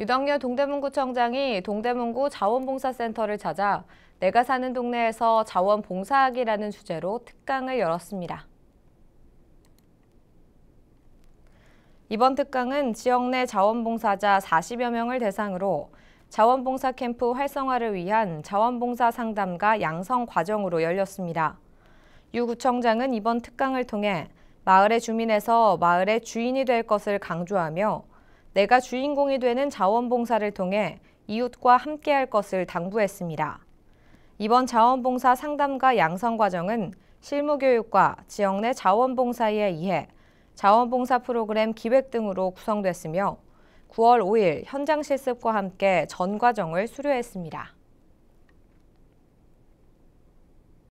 유덕여 동대문구청장이 동대문구 자원봉사센터를 찾아 내가 사는 동네에서 자원봉사하기라는 주제로 특강을 열었습니다. 이번 특강은 지역 내 자원봉사자 40여 명을 대상으로 자원봉사 캠프 활성화를 위한 자원봉사 상담과 양성 과정으로 열렸습니다. 유 구청장은 이번 특강을 통해 마을의 주민에서 마을의 주인이 될 것을 강조하며 내가 주인공이 되는 자원봉사를 통해 이웃과 함께할 것을 당부했습니다. 이번 자원봉사 상담과 양성 과정은 실무교육과 지역 내 자원봉사에 의해 자원봉사 프로그램 기획 등으로 구성됐으며 9월 5일 현장 실습과 함께 전 과정을 수료했습니다.